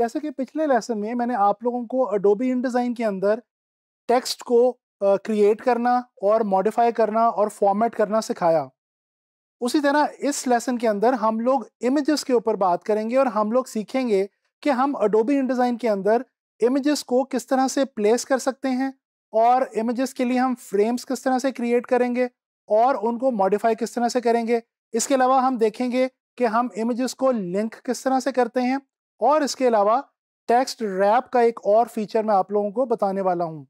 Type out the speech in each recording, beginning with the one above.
जैसे कि पिछले लेसन में मैंने आप लोगों को अडोबी इन डिज़ाइन के अंदर टेक्स्ट को क्रिएट करना और मॉडिफाई करना और फॉर्मेट करना सिखाया उसी तरह इस लेसन के अंदर हम लोग इमेजेस के ऊपर बात करेंगे और हम लोग सीखेंगे कि हम अडोबी इन डिज़ाइन के अंदर इमेजेस को किस तरह से प्लेस कर सकते हैं और इमेजेस के लिए हम फ्रेम्स किस तरह से क्रिएट करेंगे और उनको मॉडिफाई किस तरह से करेंगे इसके अलावा हम देखेंगे कि हम इमेजेस को लिंक किस तरह से करते हैं और इसके अलावा टेक्स्ट रैप का एक और फीचर मैं आप लोगों को बताने वाला हूँ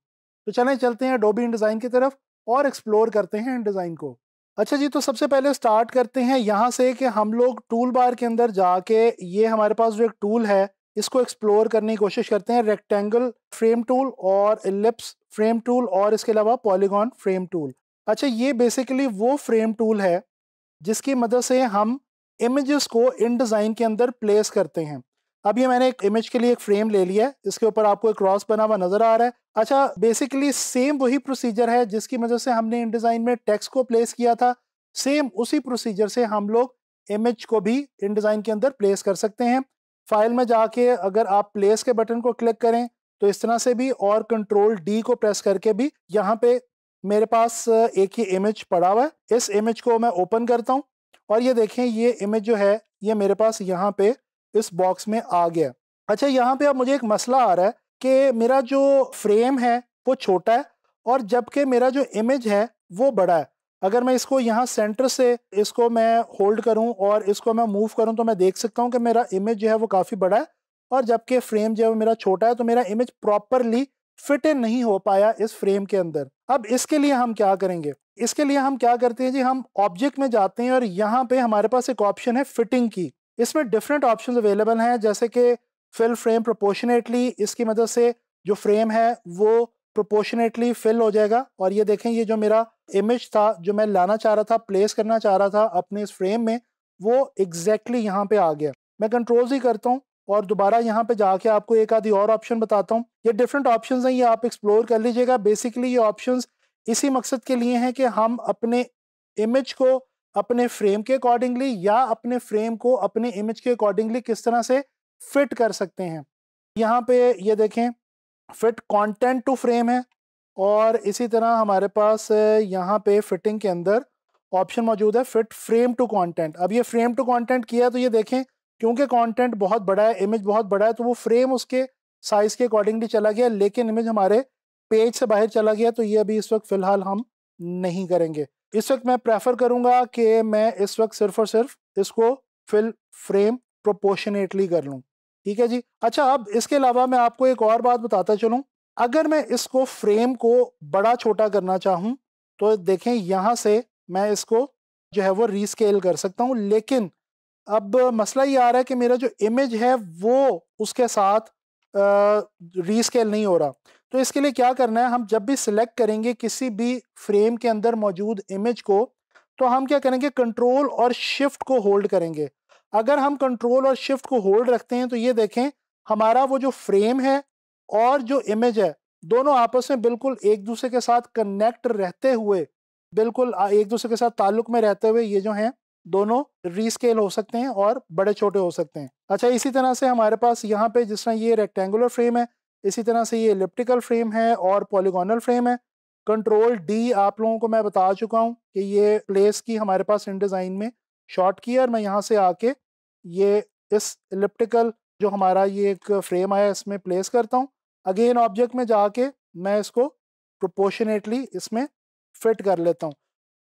तो चलें चलते हैं डोबी इन डिज़ाइन की तरफ और एक्सप्लोर करते हैं इन डिज़ाइन को अच्छा जी तो सबसे पहले स्टार्ट करते हैं यहाँ से कि हम लोग टूल बार के अंदर जाके ये हमारे पास जो एक टूल है इसको एक्सप्लोर करने की कोशिश करते हैं रेक्टेंगल फ्रेम टूल और लिप्स फ्रेम टूल और इसके अलावा पॉलीगॉन फ्रेम टूल अच्छा ये बेसिकली वो फ्रेम टूल है जिसकी मदद से हम इमेजेस को इन डिज़ाइन के अंदर प्लेस करते हैं अब ये मैंने एक इमेज के लिए एक फ्रेम ले लिया है इसके ऊपर आपको एक क्रॉस बना हुआ नजर आ रहा है अच्छा बेसिकली सेम वही प्रोसीजर है जिसकी वजह से हमने इन डिजाइन में टेक्स्ट को प्लेस किया था सेम उसी प्रोसीजर से हम लोग इमेज को भी इन डिजाइन के अंदर प्लेस कर सकते हैं फाइल में जाके अगर आप प्लेस के बटन को क्लिक करें तो इस तरह से भी और कंट्रोल डी को प्रेस करके भी यहाँ पे मेरे पास uh, एक ही इमेज पड़ा हुआ है इस इमेज को मैं ओपन करता हूँ और ये देखें ये इमेज जो है ये मेरे पास यहाँ पे इस बॉक्स में आ गया अच्छा यहाँ पे अब मुझे एक मसला आ रहा है कि मेरा जो फ्रेम है वो छोटा है और जबकि मेरा जो इमेज है वो बड़ा है अगर मैं इसको यहाँ सेंटर से इसको मैं होल्ड करूँ और इसको मैं मूव करूँ तो मैं देख सकता हूँ कि मेरा इमेज जो है वो काफ़ी बड़ा है और जबकि फ्रेम जो है वो मेरा छोटा है तो मेरा इमेज प्रॉपरली फिट इन नहीं हो पाया इस फ्रेम के अंदर अब इसके लिए हम क्या करेंगे इसके लिए हम क्या करते हैं जी हम ऑब्जेक्ट में जाते हैं और यहाँ पे हमारे पास एक ऑप्शन है फिटिंग की इसमें डिफरेंट ऑप्शन अवेलेबल हैं जैसे कि फिल फ्रेम प्रोपोर्शनेटली इसकी मदद से जो फ्रेम है वो प्रोपोर्शनेटली फिल हो जाएगा और ये देखें ये जो मेरा इमेज था जो मैं लाना चाह रहा था प्लेस करना चाह रहा था अपने इस फ्रेम में वो एग्जैक्टली exactly यहाँ पे आ गया मैं कंट्रोल ही करता हूँ और दोबारा यहाँ पे जाके आपको एक आधी और ऑप्शन बताता हूँ ये डिफरेंट ऑप्शन हैं ये आप एक्सप्लोर कर लीजिएगा बेसिकली ये ऑप्शन इसी मकसद के लिए हैं कि हम अपने इमेज को अपने फ्रेम के अकॉर्डिंगली या अपने फ्रेम को अपने इमेज के अकॉर्डिंगली किस तरह से फिट कर सकते हैं यहाँ पे ये देखें फिट कंटेंट टू फ्रेम है और इसी तरह हमारे पास यहाँ पे फिटिंग के अंदर ऑप्शन मौजूद है फिट फ्रेम टू कंटेंट अब ये फ्रेम टू कंटेंट किया तो ये देखें क्योंकि कंटेंट बहुत बड़ा है इमेज बहुत बड़ा है तो वो फ्रेम उसके साइज़ के अकॉर्डिंगली चला गया लेकिन इमेज हमारे पेज से बाहर चला गया तो ये अभी इस वक्त फ़िलहाल हम नहीं करेंगे इस वक्त मैं प्रेफर करूंगा कि मैं इस वक्त सिर्फ और सिर्फ इसको फिल फ्रेम प्रोपोर्शनेटली कर लूँ ठीक है जी अच्छा अब इसके अलावा मैं आपको एक और बात बताता चलूँ अगर मैं इसको फ्रेम को बड़ा छोटा करना चाहूँ तो देखें यहाँ से मैं इसको जो है वो रीस्केल कर सकता हूँ लेकिन अब मसला ये आ रहा है कि मेरा जो इमेज है वो उसके साथ रीस्केल नहीं हो रहा तो इसके लिए क्या करना है हम जब भी सिलेक्ट करेंगे किसी भी फ्रेम के अंदर मौजूद इमेज को तो हम क्या करेंगे कंट्रोल और शिफ्ट को होल्ड करेंगे अगर हम कंट्रोल और शिफ्ट को होल्ड रखते हैं तो ये देखें हमारा वो जो फ्रेम है और जो इमेज है दोनों आपस में बिल्कुल एक दूसरे के साथ कनेक्ट रहते हुए बिल्कुल एक दूसरे के साथ ताल्लुक में रहते हुए ये जो हैं दोनों रीस्केल हो सकते हैं और बड़े छोटे हो सकते हैं अच्छा इसी तरह से हमारे पास यहाँ पे जिस तरह ये रेक्टेंगुलर फ्रेम है इसी तरह से ये इलिप्टिकल फ्रेम है और पॉलीगोनल फ्रेम है कंट्रोल डी आप लोगों को मैं बता चुका हूँ कि ये प्लेस की हमारे पास इन डिज़ाइन में शॉर्ट की है और मैं यहाँ से आके ये इस इलिप्टिकल जो हमारा ये एक फ्रेम आया इसमें प्लेस करता हूँ अगेन ऑब्जेक्ट में जाके मैं इसको प्रोपोर्शनेटली इसमें फिट कर लेता हूँ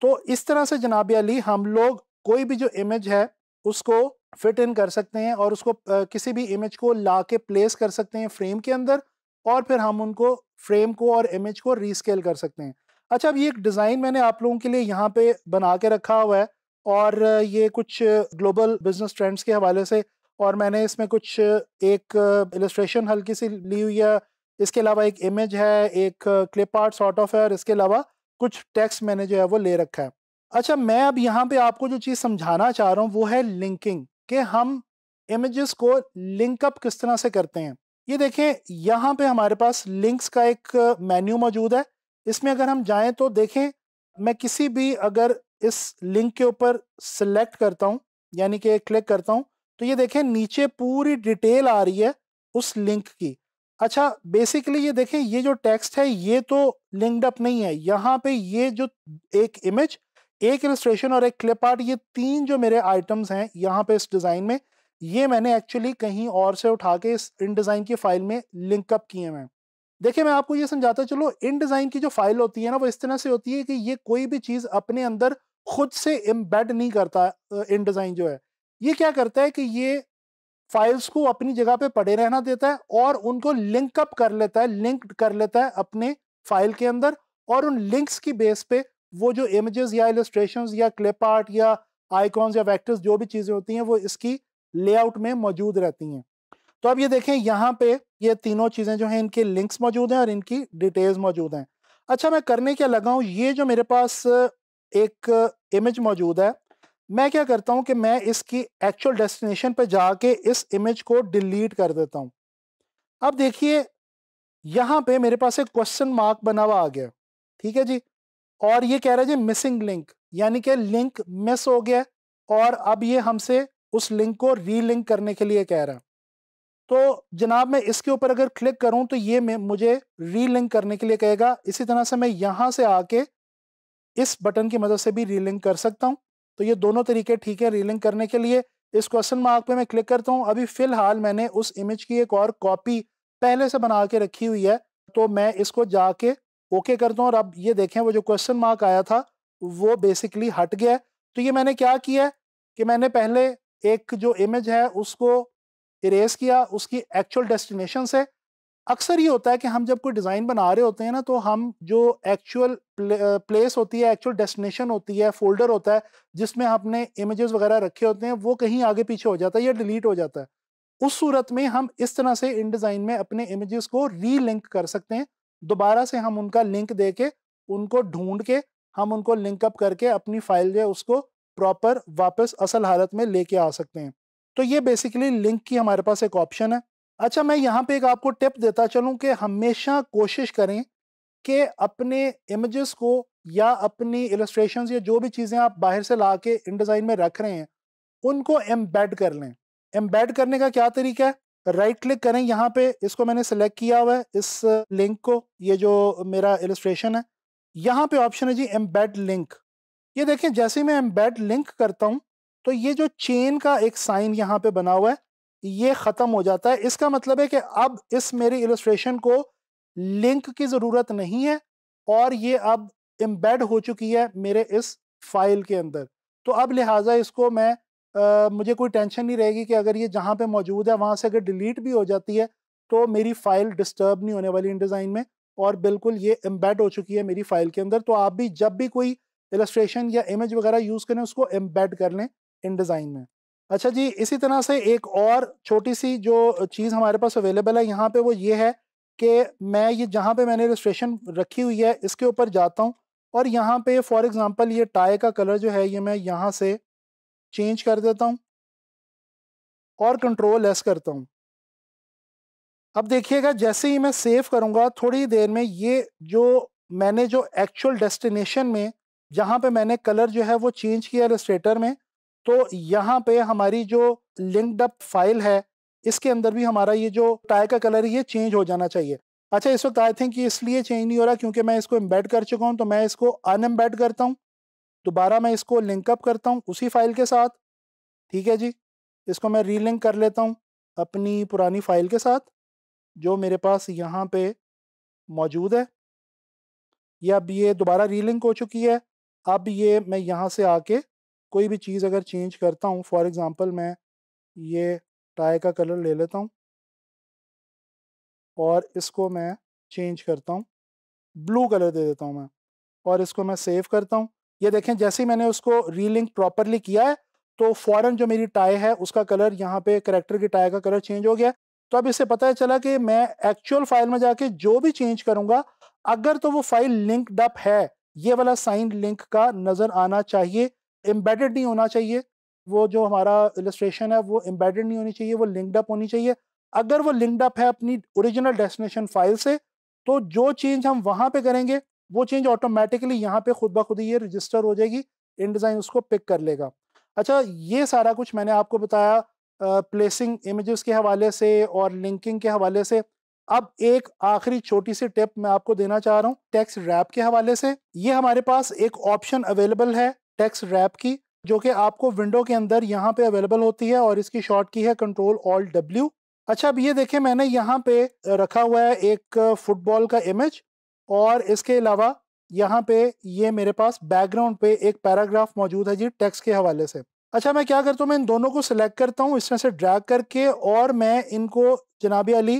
तो इस तरह से जनाब अली हम लोग कोई भी जो इमेज है उसको फिट इन कर सकते हैं और उसको किसी भी इमेज को ला के प्लेस कर सकते हैं फ्रेम के अंदर और फिर हम उनको फ्रेम को और इमेज को रीस्केल कर सकते हैं अच्छा अब ये एक डिज़ाइन मैंने आप लोगों के लिए यहाँ पे बना के रखा हुआ है और ये कुछ ग्लोबल बिजनेस ट्रेंड्स के हवाले से और मैंने इसमें कुछ एक इलस्ट्रेशन हल्की सी ली हुई है इसके अलावा एक इमेज है एक क्लिप आर्ट सॉर्ट ऑफ है और इसके अलावा कुछ टेक्स्ट मैंने जो है वो ले रखा है अच्छा मैं अब यहाँ पे आपको जो चीज़ समझाना चाह रहा हूँ वो है लिंकिंग कि हम इमेजेस को लिंकअप किस तरह से करते हैं ये देखें यहाँ पे हमारे पास लिंक्स का एक मेन्यू मौजूद है इसमें अगर हम जाएं तो देखें मैं किसी भी अगर इस लिंक के ऊपर सिलेक्ट करता हूँ यानी कि क्लिक करता हूँ तो ये देखें नीचे पूरी डिटेल आ रही है उस लिंक की अच्छा बेसिकली ये देखें ये जो टेक्स्ट है ये तो लिंकड अप नहीं है यहाँ पे ये जो एक इमेज एक इलस्ट्रेशन और एक क्लिप आर्ट ये तीन जो मेरे आइटम्स हैं यहाँ पे इस डिज़ाइन में ये मैंने एक्चुअली कहीं और से उठा के इस इन डिज़ाइन की फाइल में लिंकअप किए हैं देखिए मैं आपको ये समझाता चलो इन डिज़ाइन की जो फाइल होती है ना वो इस तरह से होती है कि ये कोई भी चीज़ अपने अंदर खुद से एम्बेड नहीं करता इन डिज़ाइन जो है ये क्या करता है कि ये फाइल्स को अपनी जगह पे पड़े रहना देता है और उनको लिंकअप कर लेता है लिंक कर लेता है अपने फाइल के अंदर और उन लिंक्स की बेस पे वो जो इमेजेस या इलस्ट्रेशन या क्लिप आर्ट या आइकॉन्स या वैक्टर्स जो भी चीज़ें होती हैं वो इसकी लेआउट में मौजूद रहती हैं तो अब ये देखें यहाँ पे ये तीनों चीज़ें जो हैं इनके लिंक्स मौजूद हैं और इनकी डिटेल्स मौजूद हैं अच्छा मैं करने क्या लगा हूँ ये जो मेरे पास एक इमेज मौजूद है मैं क्या करता हूँ कि मैं इसकी एक्चुअल डेस्टिनेशन पर जाके इस इमेज को डिलीट कर देता हूँ अब देखिए यहाँ पे मेरे पास एक क्वेश्चन मार्क बना हुआ आ गया ठीक है जी और ये कह रहे जी मिसिंग लिंक यानी कि लिंक मिस हो गया और अब ये हमसे उस लिंक को रीलिंक करने के लिए कह रहा है तो जनाब मैं इसके ऊपर अगर क्लिक करूं तो ये मैं मुझे रीलिंक करने के लिए कहेगा इसी तरह से मैं यहाँ से आके इस बटन की मदद से भी रीलिंक कर सकता हूँ तो ये दोनों तरीके ठीक है रीलिंक करने के लिए इस क्वेश्चन मार्क पे मैं क्लिक करता हूँ अभी फ़िलहाल मैंने उस इमेज की एक और कॉपी पहले से बना के रखी हुई है तो मैं इसको जाके ओके कर दो और अब ये देखें वो जो क्वेश्चन मार्क आया था वो बेसिकली हट गया तो ये मैंने क्या किया कि मैंने पहले एक जो इमेज है उसको इरेज किया उसकी एक्चुअल डेस्टिनेशन से अक्सर ये होता है कि हम जब कोई डिज़ाइन बना रहे होते हैं ना तो हम जो एक्चुअल प्लेस होती है एक्चुअल डेस्टिनेशन होती है फोल्डर होता है जिसमें हमने इमेजेस वगैरह रखे होते हैं वो कहीं आगे पीछे हो जाता है या डिलीट हो जाता है उस सूरत में हम इस तरह से इन डिज़ाइन में अपने इमेजेस को रीलिंक कर सकते हैं दोबारा से हम उनका लिंक दे के उनको ढूंढ के हम उनको लिंकअप करके अपनी फाइल जो है उसको प्रॉपर वापस असल हालत में लेके आ सकते हैं तो ये बेसिकली लिंक की हमारे पास एक ऑप्शन है अच्छा मैं यहाँ पे एक आपको टिप देता चलूँ कि हमेशा कोशिश करें कि अपने इमेजेस को या अपनी इलस्ट्रेशन या जो भी चीज़ें आप बाहर से ला के इन डिज़ाइन में रख रहे हैं उनको एम्बेड कर लें एम्बेड करने का क्या तरीका है राइट क्लिक करें यहाँ पे इसको मैंने सेलेक्ट किया हुआ है इस लिंक को ये जो मेरा इलस्ट्रेशन है यहाँ पे ऑप्शन है जी एम्बेड लिंक ये देखें जैसे ही मैं एम्बेड लिंक करता हूँ तो ये जो चेन का एक साइन यहाँ पे बना हुआ है ये ख़त्म हो जाता है इसका मतलब है कि अब इस मेरी इलस्ट्रेशन को लिंक की ज़रूरत नहीं है और ये अब एम्बेड हो चुकी है मेरे इस फाइल के अंदर तो अब लिहाजा इसको मैं मुझे कोई टेंशन नहीं रहेगी कि अगर ये जहाँ पे मौजूद है वहाँ से अगर डिलीट भी हो जाती है तो मेरी फ़ाइल डिस्टर्ब नहीं होने वाली इन डिज़ाइन में और बिल्कुल ये एम्बेड हो चुकी है मेरी फ़ाइल के अंदर तो आप भी जब भी कोई इलस्ट्रेशन या इमेज वगैरह यूज़ करें उसको एम्बेड कर लें इन डिज़ाइन में अच्छा जी इसी तरह से एक और छोटी सी जो चीज़ हमारे पास अवेलेबल है यहाँ पर वो ये है कि मैं ये जहाँ पर मैंने इलस्ट्रेशन रखी हुई है इसके ऊपर जाता हूँ और यहाँ पे फॉर एग्ज़ाम्पल ये टाई का कलर जो है ये मैं यहाँ से चेंज कर देता हूँ और कंट्रोल लेस करता हूँ अब देखिएगा जैसे ही मैं सेव करूँगा थोड़ी देर में ये जो मैंने जो एक्चुअल डेस्टिनेशन में जहाँ पे मैंने कलर जो है वो चेंज किया इलस्ट्रेटर में तो यहाँ पे हमारी जो लिंकड अप फाइल है इसके अंदर भी हमारा ये जो टाई का कलर ये चेंज हो जाना चाहिए अच्छा इस वक्त आई थिंक ये इसलिए चेंज नहीं हो रहा क्योंकि मैं इसको एम्बेड कर चुका हूँ तो मैं इसको अनएम्बेड करता हूँ दोबारा मैं इसको लिंकअप करता हूँ उसी फाइल के साथ ठीक है जी इसको मैं रीलिंक कर लेता हूँ अपनी पुरानी फाइल के साथ जो मेरे पास यहाँ पे मौजूद है या अब ये दोबारा रीलिंक हो चुकी है अब ये मैं यहाँ से आके कोई भी चीज़ अगर चेंज करता हूँ फॉर एग्ज़ाम्पल मैं ये टाई का कलर ले लेता हूँ और इसको मैं चेंज करता हूँ ब्लू कलर दे देता हूँ मैं और इसको मैं सेव करता हूँ ये देखें जैसे ही मैंने उसको रीलिंक प्रॉपरली किया है तो फॉरन जो मेरी टाई है उसका कलर यहाँ पे करेक्टर की टाई का कलर चेंज हो गया तो अब इससे पता चला कि मैं एक्चुअल फाइल में जाके जो भी चेंज करूँगा अगर तो वो फाइल लिंकड अप है ये वाला साइन लिंक का नज़र आना चाहिए एम्बेडेड नहीं होना चाहिए वो जो हमारा इलस्ट्रेशन है वो एम्बेडेड नहीं होनी चाहिए वो लिंक्ड अप होनी चाहिए अगर वो लिंक्ड अप है अपनी ओरिजिनल डेस्टिनेशन फाइल से तो जो चेंज हम वहाँ पे करेंगे वो चेंज ऑटोमेटिकली यहाँ पे खुद ब खुद ये रजिस्टर हो जाएगी इन डिज़ाइन उसको पिक कर लेगा अच्छा ये सारा कुछ मैंने आपको बताया प्लेसिंग uh, इमेजेस के हवाले से और लिंकिंग के हवाले से अब एक आखिरी छोटी सी टिप मैं आपको देना चाह रहा हूँ टैक्स रैप के हवाले से ये हमारे पास एक ऑप्शन अवेलेबल है टैक्स रैप की जो कि आपको विंडो के अंदर यहाँ पे अवेलेबल होती है और इसकी शॉर्ट की है कंट्रोल ऑल डब्ल्यू अच्छा अब ये देखें मैंने यहाँ पे रखा हुआ है एक फुटबॉल का इमेज और इसके अलावा यहाँ पे ये मेरे पास बैकग्राउंड पे एक पैराग्राफ मौजूद है जी टेक्स के हवाले से अच्छा मैं क्या करता हूँ मैं इन दोनों को सिलेक्ट करता हूँ इस तरह से ड्रैग करके और मैं इनको जनाब अली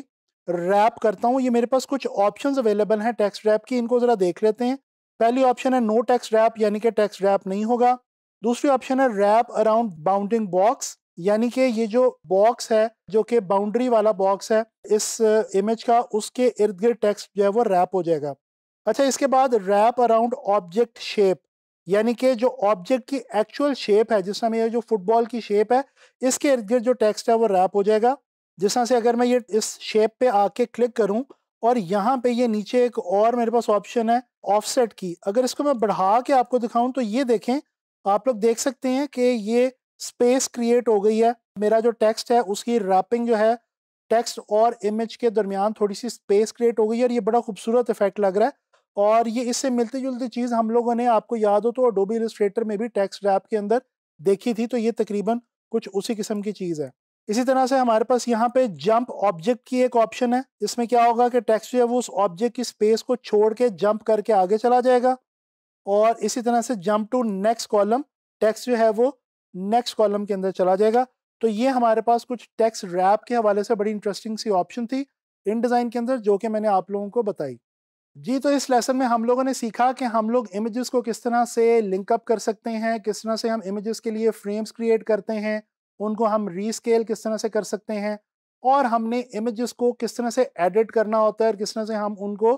रैप करता हूँ ये मेरे पास कुछ ऑप्शंस अवेलेबल हैं टैक्स रैप की इनको ज़रा देख लेते हैं पहली ऑप्शन है नो टैक्स रैप यानी कि टैक्स रैप नहीं होगा दूसरी ऑप्शन है रैप अराउंड बाउंडिंग बॉक्स यानी कि ये जो बॉक्स है जो कि बाउंड्री वाला बॉक्स है इस इमेज का उसके इर्द गिर्द टैक्स जो है वो रैप हो जाएगा अच्छा इसके बाद रैप अराउंड ऑब्जेक्ट शेप यानी कि जो ऑब्जेक्ट की एक्चुअल शेप है जिस समय जो फुटबॉल की शेप है इसके इर्द गिर्द जो टेक्स्ट है वो रैप हो जाएगा जिस तरह से अगर मैं ये इस शेप पे आके क्लिक करूं और यहाँ पे ये नीचे एक और मेरे पास ऑप्शन है ऑफसेट की अगर इसको मैं बढ़ा के आपको दिखाऊं तो ये देखें आप लोग देख सकते हैं कि ये स्पेस क्रिएट हो गई है मेरा जो टेक्स्ट है उसकी रैपिंग जो है टेक्स्ट और इमेज के दरमियान थोड़ी सी स्पेस क्रिएट हो गई है और ये बड़ा खूबसूरत इफेक्ट लग रहा है और ये इससे मिलती जुलती चीज़ हम लोगों ने आपको याद हो तो डोबी इलस्ट्रेटर में भी टैक्स रैप के अंदर देखी थी तो ये तकरीबन कुछ उसी किस्म की चीज़ है इसी तरह से हमारे पास यहाँ पे जंप ऑब्जेक्ट की एक ऑप्शन है इसमें क्या होगा कि टैक्स जो है वो उस ऑब्जेक्ट की स्पेस को छोड़ के जंप करके आगे चला जाएगा और इसी तरह से jump to next column text जो है वो नेक्स्ट कॉलम के अंदर चला जाएगा तो ये हमारे पास कुछ टैक्स रैप के हवाले से बड़ी इंटरेस्टिंग सी ऑप्शन थी इन डिज़ाइन के अंदर जो कि मैंने आप लोगों को बताई जी तो इस लेसन में हम लोगों ने सीखा कि हम लोग इमेजेस को किस तरह से लिंकअप कर सकते हैं किस तरह से हम इमेजेस के लिए फ्रेम्स क्रिएट करते हैं उनको हम रीस्केल किस तरह से कर सकते हैं और हमने इमेजेस को किस तरह से एडिट करना होता है किस तरह से हम उनको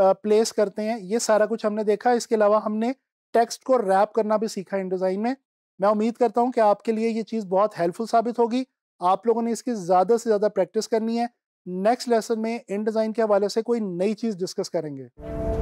प्लेस करते हैं ये सारा कुछ हमने देखा इसके अलावा हमने टेक्स्ट को रैप करना भी सीखा इन डिज़ाइन में मैं उम्मीद करता हूँ कि आपके लिए ये चीज़ बहुत हेल्पफुल साबित होगी आप लोगों ने इसकी ज़्यादा से ज़्यादा प्रैक्टिस करनी है नेक्स्ट लेसन में इन डिज़ाइन के हवाले से कोई नई चीज़ डिस्कस करेंगे